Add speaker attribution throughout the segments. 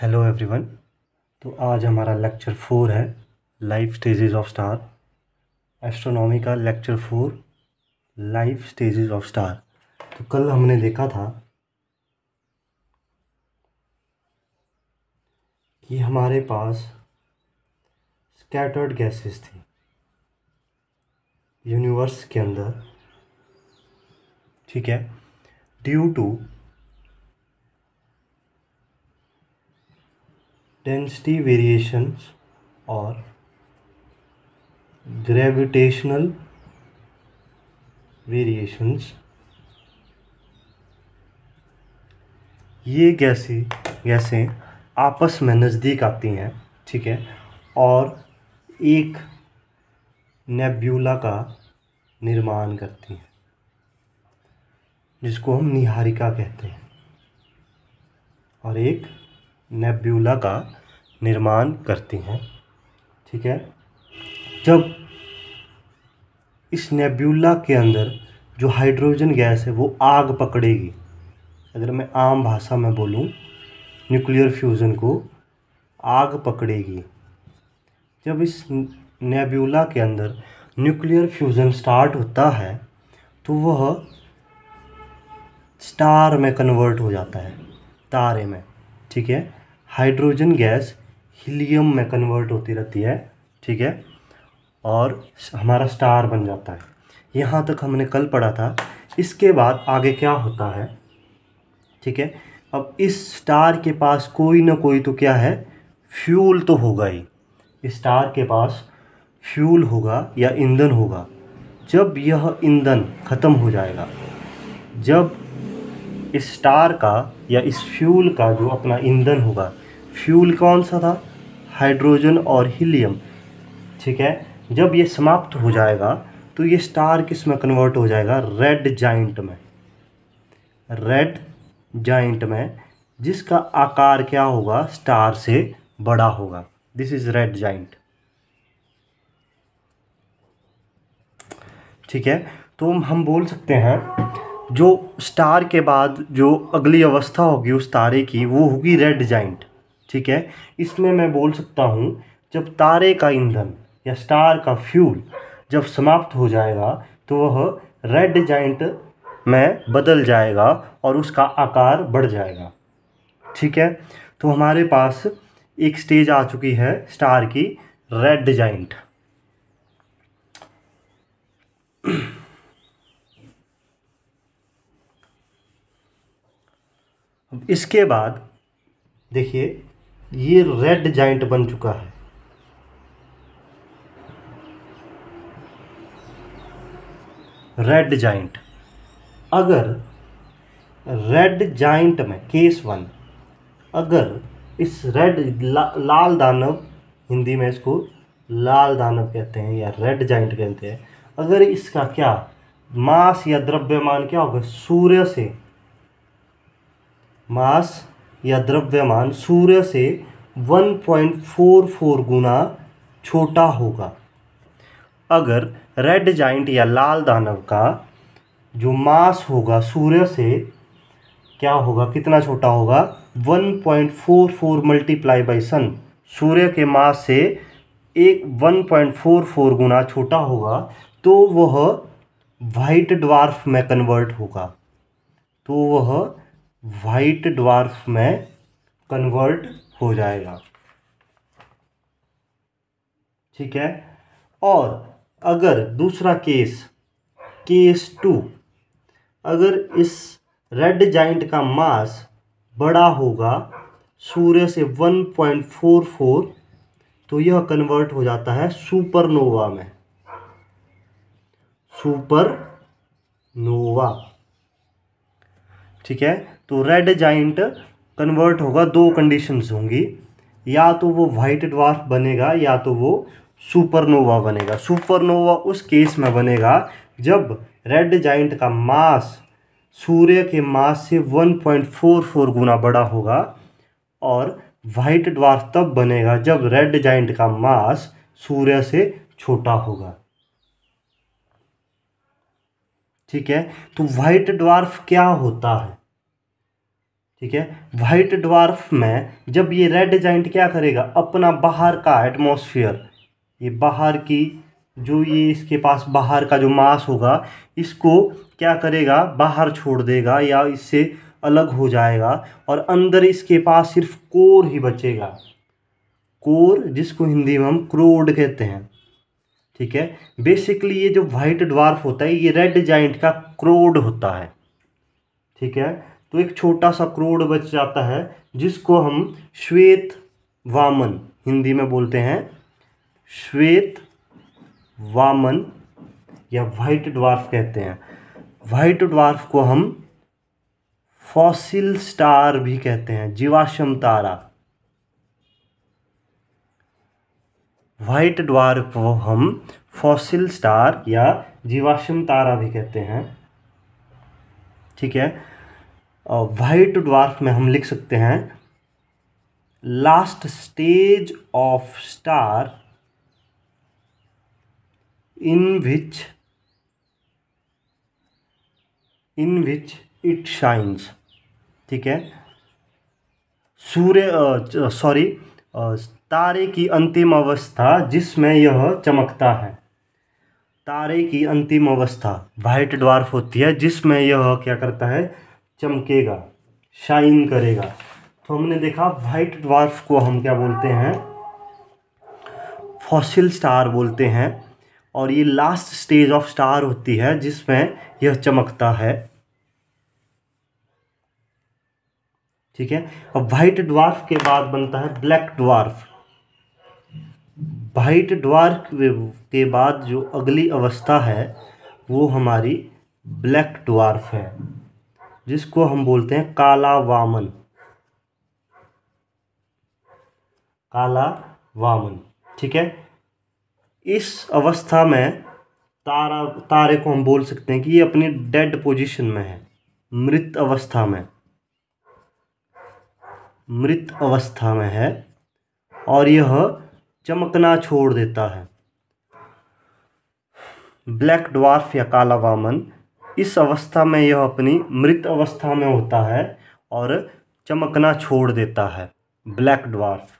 Speaker 1: hello everyone तो आज हमारा लेक्चर फोर है life stages of star astronomy का lecture four life stages of star तो कल हमने देखा था कि हमारे पास स्कैटर्ड गैसेस थी यूनिवर्स के अंदर ठीक है ड्यू टू density variations और ग्रेविटेशनल variations ये गैसें गैसें आपस में नज़दीक आती हैं ठीक है और एक नेब्यूला का निर्माण करती हैं जिसको हम निहारिका कहते हैं और एक नेब्यूला का निर्माण करती हैं ठीक है जब इस नेब्यूला के अंदर जो हाइड्रोजन गैस है वो आग पकड़ेगी अगर मैं आम भाषा में बोलूँ न्यूक्लियर फ्यूज़न को आग पकड़ेगी जब इस नेब्यूला के अंदर न्यूक्लियर फ्यूज़न स्टार्ट होता है तो वह स्टार में कन्वर्ट हो जाता है तारे में ठीक है हाइड्रोजन गैस हीलियम में कन्वर्ट होती रहती है ठीक है और हमारा स्टार बन जाता है यहाँ तक हमने कल पढ़ा था इसके बाद आगे क्या होता है ठीक है अब इस स्टार के पास कोई ना कोई तो क्या है फ्यूल तो होगा ही स्टार के पास फ्यूल होगा या ईंधन होगा जब यह ईंधन ख़त्म हो जाएगा जब इस स्टार का या इस फ्यूल का जो अपना ईंधन होगा फ्यूल कौन सा था हाइड्रोजन और हीलियम ठीक है जब ये समाप्त हो जाएगा तो ये स्टार किस में कन्वर्ट हो जाएगा रेड जाइंट में रेड जाइंट में जिसका आकार क्या होगा स्टार से बड़ा होगा दिस इज रेड जाइंट ठीक है तो हम बोल सकते हैं जो स्टार के बाद जो अगली अवस्था होगी उस तारे की वो होगी रेड जाइंट ठीक है इसमें मैं बोल सकता हूँ जब तारे का ईंधन या स्टार का फ्यूल जब समाप्त हो जाएगा तो वह रेड जाइंट में बदल जाएगा और उसका आकार बढ़ जाएगा ठीक है तो हमारे पास एक स्टेज आ चुकी है स्टार की रेड जाइंट इसके बाद देखिए ये रेड जाइंट बन चुका है रेड जाइंट अगर रेड जाइंट में केस वन अगर इस रेड ला, लाल दानव हिंदी में इसको लाल दानव कहते हैं या रेड जाइंट कहते हैं अगर इसका क्या मास या द्रव्यमान क्या होगा सूर्य से मास या द्रव्यमान सूर्य से 1.44 गुना छोटा होगा अगर रेड जाइंट या लाल दानव का जो मास होगा सूर्य से क्या होगा कितना छोटा होगा 1.44 point four four multiply by sun सूर्य के मास से एक 1.44 गुना छोटा होगा तो वह वाइट ड्वार्फ में कन्वर्ट होगा तो वह वाइट ड्वार्फ में कन्वर्ट हो जाएगा ठीक है और अगर दूसरा केस केस टू अगर इस रेड जाइंट का मास बड़ा होगा सूर्य से 1.44 तो यह कन्वर्ट हो जाता है सुपरनोवा में सुपरनोवा ठीक है तो रेड जाइंट कन्वर्ट होगा दो कंडीशंस होंगी या तो वो वाइट ड्वार्फ बनेगा या तो वो सुपरनोवा बनेगा सुपरनोवा उस केस में बनेगा जब रेड जाइंट का मास सूर्य के मास से 1.44 गुना बड़ा होगा और वाइट ड्वार्फ तब बनेगा जब रेड जाइंट का मास सूर्य से छोटा होगा ठीक है तो वाइट ड्वार्फ क्या होता है ठीक है वाइट ड्वार्फ में जब ये रेड जाइंट क्या करेगा अपना बाहर का एटमोसफियर ये बाहर की जो ये इसके पास बाहर का जो मास होगा इसको क्या करेगा बाहर छोड़ देगा या इससे अलग हो जाएगा और अंदर इसके पास सिर्फ कोर ही बचेगा कोर जिसको हिंदी में हम क्रोड कहते हैं ठीक है बेसिकली ये जो वाइट ड्वार्फ होता है ये रेड जाइंट का क्रोड होता है ठीक है तो एक छोटा सा क्रोड बच जाता है जिसको हम श्वेत वामन हिंदी में बोलते हैं श्वेत वामन या वाइट ड्वार्फ कहते हैं वाइट ड्वार्फ को हम फॉसिल स्टार भी कहते हैं जीवाश्म तारा वाइट ड्वार को हम फॉसिल स्टार या जीवाश्म तारा भी कहते हैं ठीक है वाइट ड्वार्फ में हम लिख सकते हैं last stage of star in which in which it shines ठीक है सूर्य सॉरी तारे की अंतिम अवस्था जिसमें यह चमकता है तारे की अंतिम अवस्था वाइट ड्वार्फ होती है जिसमें यह क्या करता है चमकेगा शाइन करेगा तो हमने देखा वाइट ड्वार्फ को हम क्या बोलते हैं फॉसिल स्टार बोलते हैं और ये लास्ट स्टेज ऑफ स्टार होती है जिसमें यह चमकता है ठीक है अब वाइट ड्वार्फ के बाद बनता है ब्लैक ड्वार्फ वाइट ड्वार्फ के बाद जो अगली अवस्था है वो हमारी ब्लैक ड्वार्फ है जिसको हम बोलते हैं काला वामन काला वामन ठीक है इस अवस्था में तारा तारे को हम बोल सकते हैं कि ये अपनी डेड पोजीशन में है मृत अवस्था में मृत अवस्था में है और यह चमकना छोड़ देता है ब्लैक ड्वार्फ या काला वामन इस अवस्था में यह अपनी मृत अवस्था में होता है और चमकना छोड़ देता है ब्लैक ड्वार्फ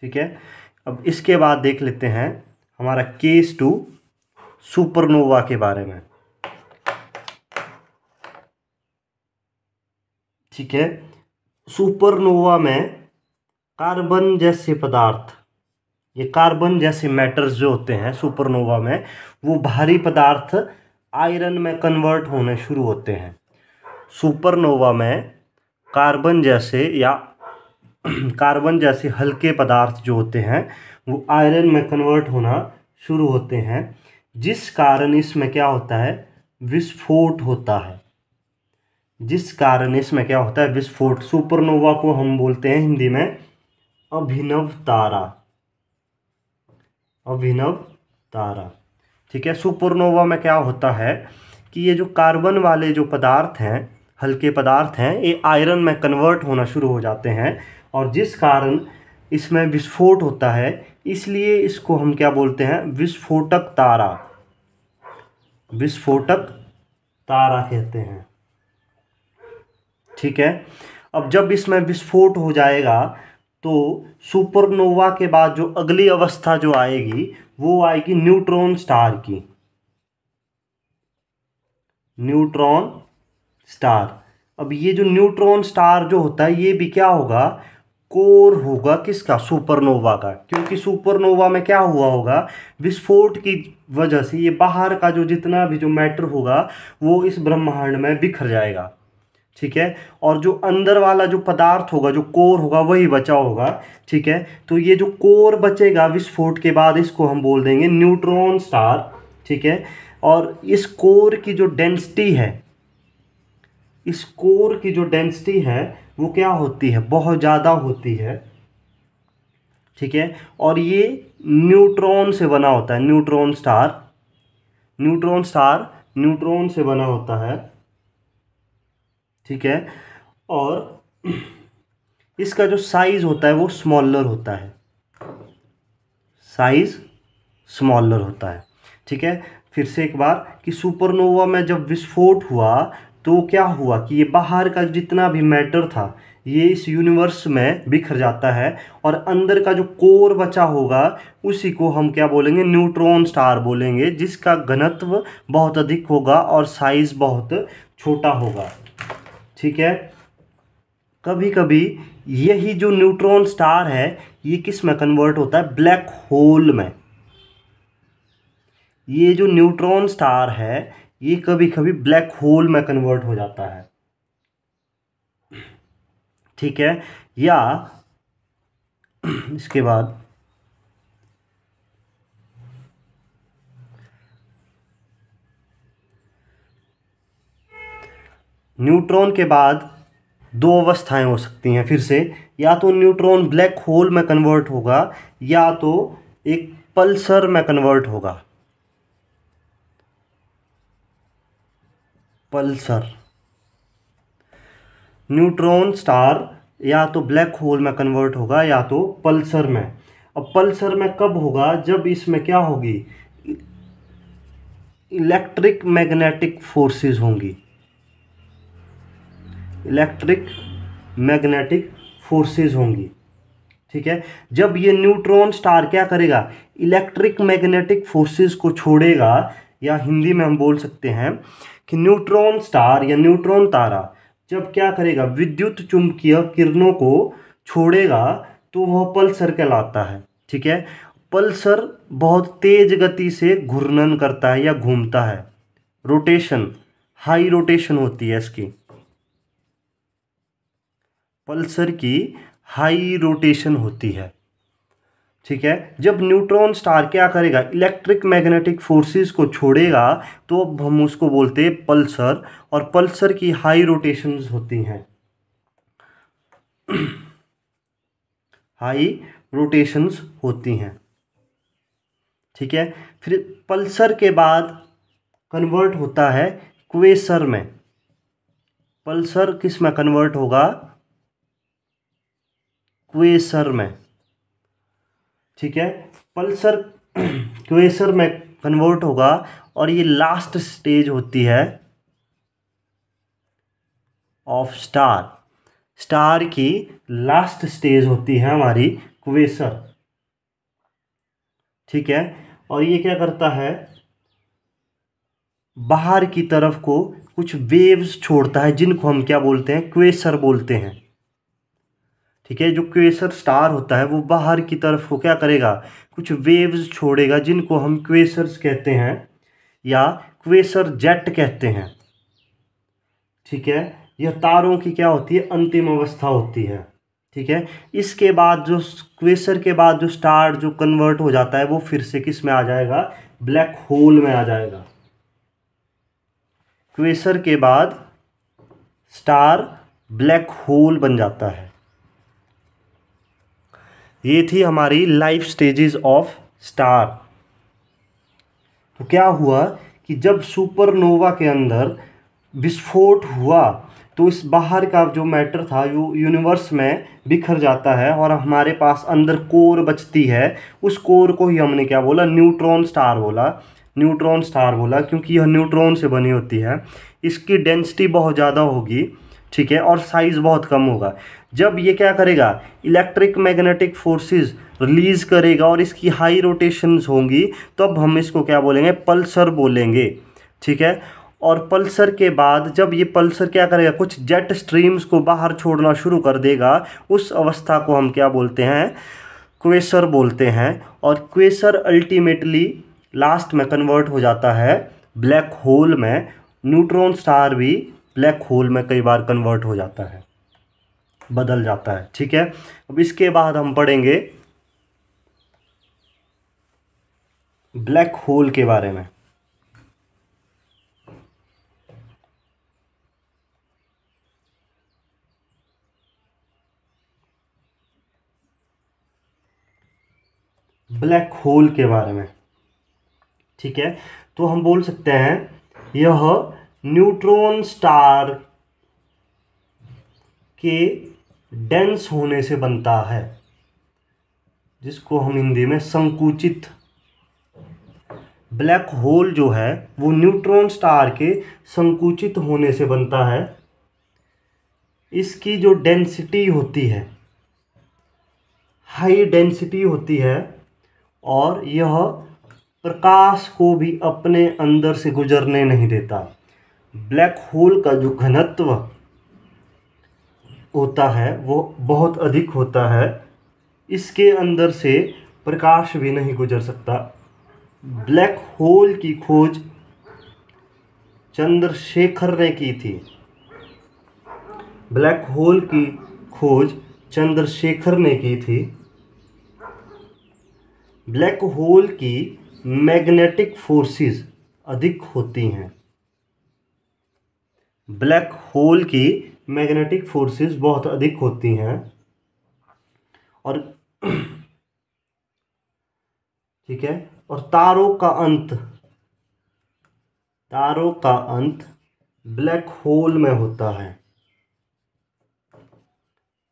Speaker 1: ठीक है अब इसके बाद देख लेते हैं हमारा केस टू सुपरनोवा के बारे में ठीक है सुपरनोवा में कार्बन जैसे पदार्थ ये कार्बन जैसे मैटर्स जो होते हैं सुपरनोवा में वो भारी पदार्थ आयरन में कन्वर्ट होने शुरू होते हैं सुपरनोवा में कार्बन जैसे या कार्बन जैसे हल्के पदार्थ जो होते हैं वो आयरन में कन्वर्ट होना शुरू होते हैं जिस कारण इसमें क्या होता है विस्फोट होता है जिस कारण इसमें क्या होता है विस्फोट सुपरनोवा को हम बोलते हैं हिंदी में अभिनव तारा अभिनव तारा ठीक है सुपरनोवा में क्या होता है कि ये जो कार्बन वाले जो पदार्थ हैं हल्के पदार्थ हैं ये आयरन में कन्वर्ट होना शुरू हो जाते हैं और जिस कारण इसमें विस्फोट होता है इसलिए इसको हम क्या बोलते हैं विस्फोटक तारा विस्फोटक तारा कहते हैं ठीक है अब जब इसमें विस्फोट हो जाएगा तो सुपरनोवा के बाद जो अगली अवस्था जो आएगी वो आएगी न्यूट्रॉन स्टार की न्यूट्रॉन स्टार अब ये जो न्यूट्रॉन स्टार जो होता है ये भी क्या होगा कोर होगा किसका सुपरनोवा का क्योंकि सुपरनोवा में क्या हुआ होगा विस्फोट की वजह से ये बाहर का जो जितना भी जो मैटर होगा वो इस ब्रह्मांड में बिखर जाएगा ठीक है और जो अंदर वाला जो पदार्थ होगा जो कोर होगा वही बचा होगा ठीक है तो ये जो कोर बचेगा विस्फोट के बाद इसको हम बोल देंगे न्यूट्रॉन स्टार ठीक है और इस कोर की जो डेंसिटी है इस कोर की जो डेंसिटी है वो क्या होती है बहुत ज़्यादा होती है ठीक है और ये न्यूट्रॉन से बना होता है neutron star neutron star neutron से बना होता है ठीक है और इसका जो साइज़ होता है वो स्मॉलर होता है साइज़ स्मॉलर होता है ठीक है फिर से एक बार कि सुपरनोवा में जब विस्फोट हुआ तो क्या हुआ कि ये बाहर का जितना भी मैटर था ये इस यूनिवर्स में बिखर जाता है और अंदर का जो कोर बचा होगा उसी को हम क्या बोलेंगे न्यूट्रॉन स्टार बोलेंगे जिसका घनत्व बहुत अधिक होगा और साइज़ बहुत छोटा होगा ठीक है कभी कभी यही जो न्यूट्रॉन स्टार है ये किस में कन्वर्ट होता है ब्लैक होल में ये जो न्यूट्रॉन स्टार है ये कभी कभी ब्लैक होल में कन्वर्ट हो जाता है ठीक है या इसके बाद न्यूट्रॉन के बाद दो अवस्थाएं हो सकती हैं फिर से या तो न्यूट्रॉन ब्लैक होल में कन्वर्ट होगा या तो एक पल्सर में कन्वर्ट होगा पल्सर न्यूट्रॉन स्टार या तो ब्लैक होल में कन्वर्ट होगा या तो पल्सर में अब पल्सर में कब होगा जब इसमें क्या होगी इलेक्ट्रिक मैग्नेटिक फोर्सेस होंगी इलेक्ट्रिक मैग्नेटिक फोर्सेस होंगी ठीक है जब ये न्यूट्रॉन स्टार क्या करेगा इलेक्ट्रिक मैग्नेटिक फोर्सेस को छोड़ेगा या हिंदी में हम बोल सकते हैं कि न्यूट्रॉन स्टार या न्यूट्रॉन तारा जब क्या करेगा विद्युत चुंबकीय किरणों को छोड़ेगा तो वह पल्सर कहलाता है ठीक है पल्सर बहुत तेज गति से घूर्णन करता है या घूमता है रोटेशन हाई रोटेशन होती है इसकी पल्सर की हाई रोटेशन होती है ठीक है जब न्यूट्रॉन स्टार क्या करेगा इलेक्ट्रिक मैग्नेटिक फोर्सेस को छोड़ेगा तो अब हम उसको बोलते हैं पल्सर और पल्सर की हाई रोटेशन होती हैं हाई रोटेशंस होती हैं ठीक है फिर पल्सर के बाद कन्वर्ट होता है क्वेसर में पल्सर किस में कन्वर्ट होगा क्वेसर में ठीक है पल्सर क्वेसर में कन्वर्ट होगा और ये लास्ट स्टेज होती है ऑफ स्टार स्टार की लास्ट स्टेज होती है हमारी क्वेसर ठीक है और ये क्या करता है बाहर की तरफ को कुछ वेव्स छोड़ता है जिनको हम क्या बोलते हैं क्वेसर बोलते हैं ठीक है जो क्वेसर स्टार होता है वो बाहर की तरफ को क्या करेगा कुछ वेव्स छोड़ेगा जिनको हम क्वेसर्स कहते हैं या क्वेसर जेट कहते हैं ठीक है यह तारों की क्या होती है अंतिम अवस्था होती है ठीक है इसके बाद जो क्वेसर के बाद जो स्टार जो कन्वर्ट हो जाता है वो फिर से किस में आ जाएगा ब्लैक होल में आ जाएगा क्वेसर के बाद स्टार ब्लैक होल बन जाता है ये थी हमारी लाइफ स्टेजेस ऑफ स्टार तो क्या हुआ कि जब सुपरनोवा के अंदर विस्फोट हुआ तो इस बाहर का जो मैटर था वो यूनिवर्स में बिखर जाता है और हमारे पास अंदर कोर बचती है उस कोर को ही हमने क्या बोला न्यूट्रॉन स्टार बोला न्यूट्रॉन स्टार बोला क्योंकि यह न्यूट्रॉन से बनी होती है इसकी डेंसिटी बहुत ज़्यादा होगी ठीक है और साइज़ बहुत कम होगा जब ये क्या करेगा इलेक्ट्रिक मैग्नेटिक फोर्सेस रिलीज़ करेगा और इसकी हाई रोटेशंस होंगी तो हम इसको क्या बोलेंगे पल्सर बोलेंगे ठीक है और पल्सर के बाद जब ये पल्सर क्या करेगा कुछ जेट स्ट्रीम्स को बाहर छोड़ना शुरू कर देगा उस अवस्था को हम क्या बोलते हैं क्वेसर बोलते हैं और क्वेसर अल्टीमेटली लास्ट में कन्वर्ट हो जाता है ब्लैक होल में न्यूट्रॉन स्टार भी ब्लैक होल में कई बार कन्वर्ट हो जाता है बदल जाता है ठीक है अब इसके बाद हम पढ़ेंगे ब्लैक होल के बारे में ब्लैक होल के बारे में ठीक है तो हम बोल सकते हैं यह न्यूट्रॉन स्टार के डेंस होने से बनता है जिसको हम हिंदी में संकुचित ब्लैक होल जो है वो न्यूट्रॉन स्टार के संकुचित होने से बनता है इसकी जो डेंसिटी होती है हाई डेंसिटी होती है और यह प्रकाश को भी अपने अंदर से गुजरने नहीं देता ब्लैक होल का जो घनत्व होता है वो बहुत अधिक होता है इसके अंदर से प्रकाश भी नहीं गुजर सकता ब्लैक होल की खोज चंद्रशेखर ने की थी ब्लैक होल की खोज चंद्रशेखर ने की थी ब्लैक होल की मैग्नेटिक फोर्सेस अधिक होती हैं ब्लैक होल की मैग्नेटिक फोर्सेस बहुत अधिक होती हैं और ठीक है और तारों का अंत तारों का अंत ब्लैक होल में होता है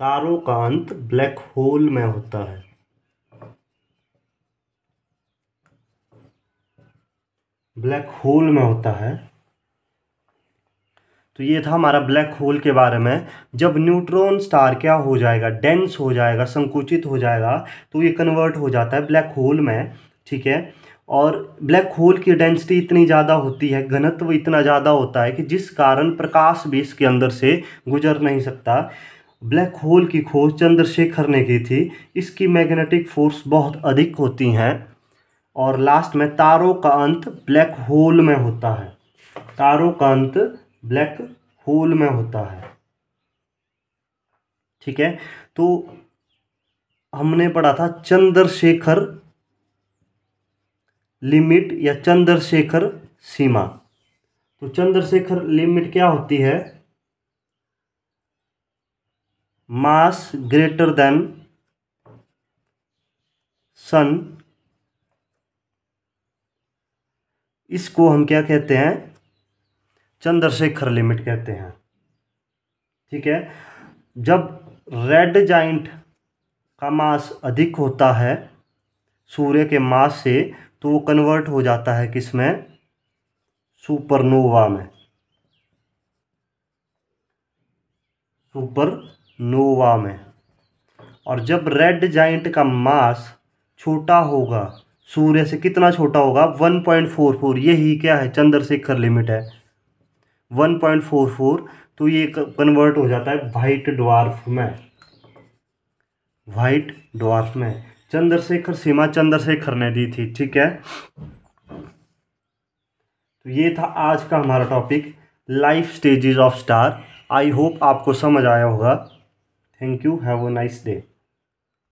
Speaker 1: तारों का अंत ब्लैक होल में होता है ब्लैक होल में होता है तो ये था हमारा ब्लैक होल के बारे में जब न्यूट्रॉन स्टार क्या हो जाएगा डेंस हो जाएगा संकुचित हो जाएगा तो ये कन्वर्ट हो जाता है ब्लैक होल में ठीक है और ब्लैक होल की डेंसिटी इतनी ज़्यादा होती है घनत्व इतना ज़्यादा होता है कि जिस कारण प्रकाश भी इसके अंदर से गुजर नहीं सकता ब्लैक होल की खोज चंद्रशेखर ने की थी इसकी मैग्नेटिक फोर्स बहुत अधिक होती हैं और लास्ट में तारों का अंत ब्लैक होल में होता है तारों का अंत ब्लैक होल में होता है ठीक है तो हमने पढ़ा था चंद्रशेखर लिमिट या चंद्रशेखर सीमा तो चंद्रशेखर लिमिट क्या होती है मास ग्रेटर देन सन इसको हम क्या कहते हैं चंद्रशेखर लिमिट कहते हैं ठीक है जब रेड जाइंट का मास अधिक होता है सूर्य के मास से तो वो कन्वर्ट हो जाता है किसमें सुपरनोवा में सुपरनोवा में और जब रेड जाइंट का मास छोटा होगा सूर्य से कितना छोटा होगा 1.44 यही क्या है चंद्रशेखर लिमिट है वन पॉइंट फोर फोर तो ये कन्वर्ट हो जाता है वाइट ड्वार्फ में वाइट ड्वार्फ में चंद्रशेखर सीमा चंद्रशेखर ने दी थी ठीक है तो ये था आज का हमारा topic life stages of star I hope आपको समझ आया होगा thank you have a nice day